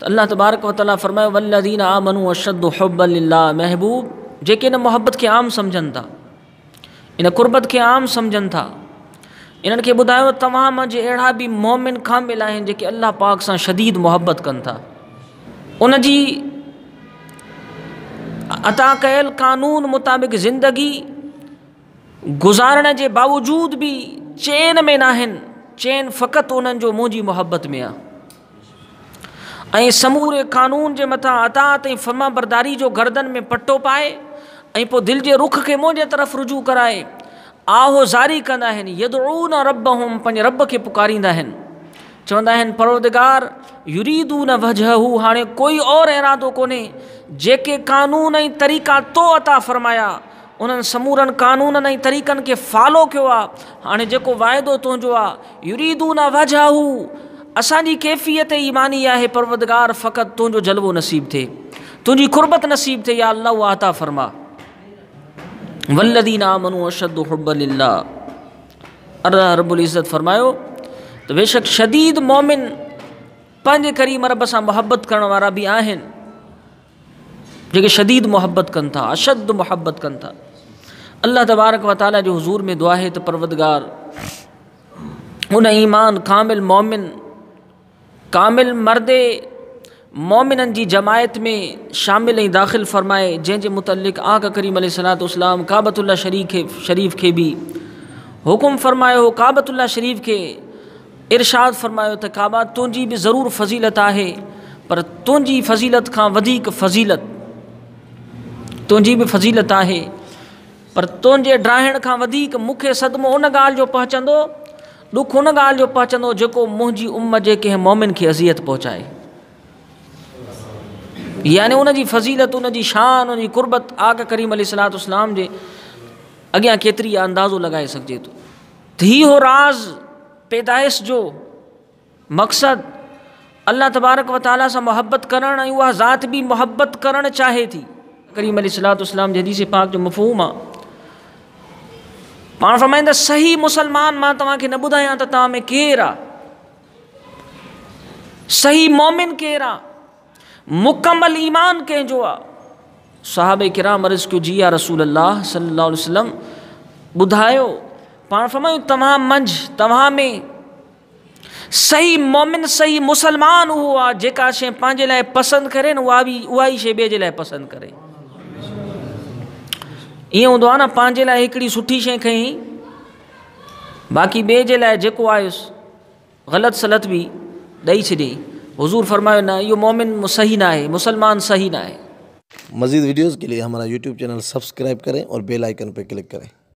तो अल्लाह तबारक वाली फरमाए वल्लिन आमनु अशद हब्बल्ला महबूब जेके ने मोहबत खे आम समझन था इन कुर्बत खे आम समझन था इन्हनि खे ॿुधायो तव्हां मां जे मोमिन खामिल आहिनि अल्लाह पाक सां शदीद मोहबत कनि था उन अता कयल कानून मुताबिक़ ज़िंदगी गुज़ारण के बावजूद भी चैन में ना चैन फ़क़ति उन्हनि जो मुंहिंजी में आ ऐं समूरे कानून जे मथां अतात ऐं फर्मा बरदारी जो गर्दन में पटो पाए ऐं पोइ दिलि जे रुख खे मुंहिंजे तरफ़ रुजू कराए आहो ज़ारी कंदा आहिनि रब होम पंहिंजे रब खे पुकारींदा आहिनि चवंदा आहिनि परोदगार युरीदू न वजहू हाणे कोई और इरादो कोन्हे जेके कानून ऐं तरीक़ा तो अता फ़रमाया उन्हनि समूरनि कानूननि ऐं तरीक़नि खे फॉलो कयो आहे हाणे जेको वाइदो तुंहिंजो आहे युरीदू न वजहू असानी कैफ़ियत ईमानी है परवदगार फ़कत तुंहिंजो जलवो नसीब थे तुझी कुर्बत नसीब थे या अल्लाह उहा अता फ़रमा वल्लदी नामनू अशद हुबल्ला फ़रमायो तो बेशक शदीद मोमिन पंहिंजे करीम रब से मोहब्बत करण भी बि आहिनि शदीद मोहब्बत कन था अशद मोहब्बत कन था अल्लाह तबारक वताला जो हज़ूर में दुआ है तो परवदगार उन ईमान कामिल मोमिन कामिल मर्द मोमिन की जमायत में शामिल दाखिल फ़रमाए जैसे जे आक करीम सलातलाम काबतुल्ला शरीफ शरीफ के भी हुकुम फ़रमायो हो काबतुल्ला शरीफ के इर्शाद फ़रमायो त काबा तुंहिंजी बि ज़रूरु फज़ीलत है पर तुंहिंजी फज़ीलत का फज़ीलत तुंहिंजी बि फज़ीलत आहे पर तुंहिंजे ड्राहण का वधीक सदमो उन गाल जो पहुचंदो दुख उन गाल जो पहुचंदो जो मुझी उम के कें मोमिन के अज़ियत पहुंचाए यानी उनजी फज़ीलत उनजी शान उनकी कुर्बत आग करीम अली सलात इस्लाम के अॻियां केतिरी अंदाज़ो लगे सकते तो ही हो राज़ पैदाइश जो मकसद अल्लाह तबारक व ताल से मोहब्बत ऐं ज़ात भी मोहब्बत कर चाहे थी करीम अली सलात इस्लाम जदी से पाक जो मफ़हूम आ पाण फरमाईंदा सही मुसलमान मां तव्हांखे न ॿुधायां त तव्हां में केरु आहे सही मोमिन केरु आहे मुकमल ईमान कंहिंजो आहे साहब किराम अर्ज़ कयो जी या रसूल अलाह सलाहु वसलम ॿुधायो पाण फरमायूं तव्हां मंझि तव्हां में सही मोमिन सही मुसलमान उहो आहे जेका शइ पंहिंजे लाइ पसंदि करे न उहा बि उहा ई शइ ॿिए जे लाइ पसंदि करे ये हूंदो ना पाँ लाई लाइ हिकिड़ी सुठी शइ बाक़ी बे जे लाइ जेको आयुसि सलत भी दई छे हुजूर फरमायो ना यो मोमिन सही ना है मुसलमान सही ना है मज़ीद वीडियोज़ के लिए हमारा यूट्यूब चैनल सब्सक्राइब करें और बेल आइकन पर क्लिक करें